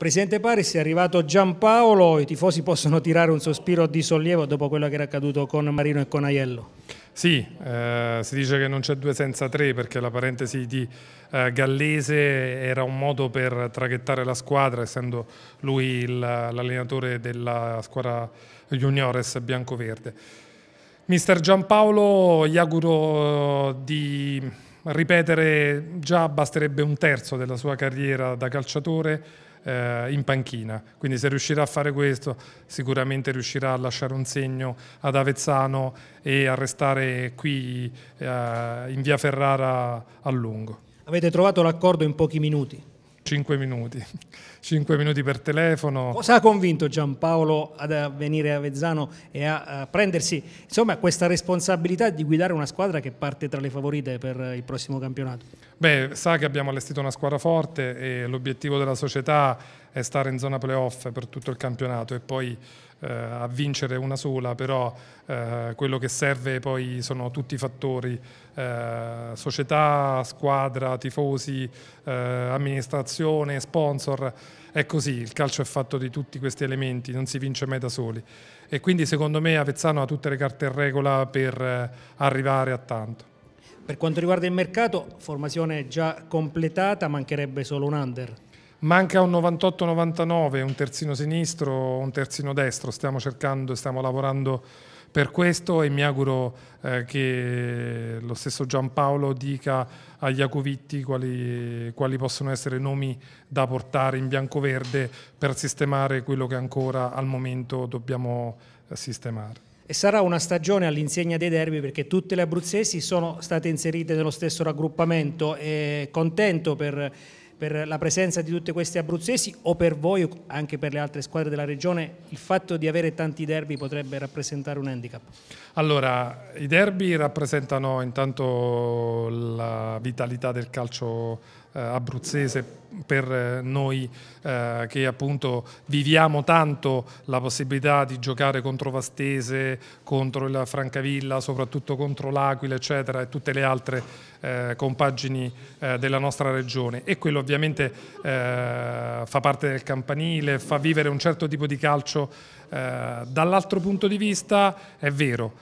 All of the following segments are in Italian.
Presidente Paris, è arrivato Giampaolo, i tifosi possono tirare un sospiro di sollievo dopo quello che era accaduto con Marino e con Aiello. Sì, eh, si dice che non c'è due senza tre perché la parentesi di eh, Gallese era un modo per traghettare la squadra, essendo lui l'allenatore della squadra juniores bianco-verde. Mister Giampaolo, gli auguro eh, di ripetere, già basterebbe un terzo della sua carriera da calciatore eh, in panchina. Quindi se riuscirà a fare questo sicuramente riuscirà a lasciare un segno ad Avezzano e a restare qui eh, in via Ferrara a lungo. Avete trovato l'accordo in pochi minuti? 5 minuti, 5 minuti per telefono. Cosa ha convinto Giampaolo ad venire a Vezzano e a, a prendersi insomma, questa responsabilità di guidare una squadra che parte tra le favorite per il prossimo campionato? Beh, sa che abbiamo allestito una squadra forte e l'obiettivo della società è è stare in zona playoff per tutto il campionato e poi eh, a vincere una sola, però eh, quello che serve poi sono tutti i fattori, eh, società, squadra, tifosi, eh, amministrazione, sponsor, è così, il calcio è fatto di tutti questi elementi, non si vince mai da soli e quindi secondo me Avezzano ha tutte le carte in regola per eh, arrivare a tanto. Per quanto riguarda il mercato, formazione già completata, mancherebbe solo un under. Manca un 98-99, un terzino sinistro, un terzino destro, stiamo cercando e stiamo lavorando per questo e mi auguro eh, che lo stesso Giampaolo dica agli Acuvitti quali, quali, possono essere nomi da portare in bianco-verde per sistemare quello che ancora al momento dobbiamo eh, sistemare. E sarà una stagione all'insegna dei derby perché tutte le abruzzesi sono state inserite nello stesso raggruppamento. E contento per per la presenza di tutti questi abruzzesi o per voi, anche per le altre squadre della regione, il fatto di avere tanti derby potrebbe rappresentare un handicap? Allora, i derby rappresentano intanto vitalità del calcio eh, abruzzese per eh, noi eh, che appunto viviamo tanto la possibilità di giocare contro Vastese, contro il Francavilla, soprattutto contro l'Aquila eccetera e tutte le altre eh, compagini eh, della nostra regione e quello ovviamente eh, fa parte del campanile, fa vivere un certo tipo di calcio dall'altro punto di vista è vero,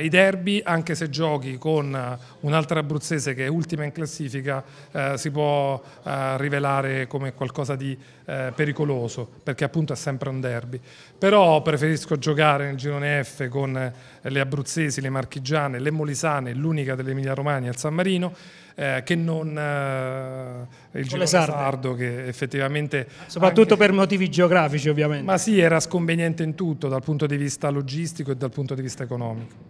i derby anche se giochi con un'altra abruzzese che è ultima ultima in classifica eh, si può eh, rivelare come qualcosa di eh, pericoloso, perché appunto è sempre un derby. Però preferisco giocare nel girone F con eh, le abruzzesi, le marchigiane, le molisane, l'unica dell'Emilia Romagna, e il San Marino, eh, che non eh, il girone sardo che effettivamente... Soprattutto anche, per motivi geografici ovviamente. Ma sì, era sconveniente in tutto dal punto di vista logistico e dal punto di vista economico.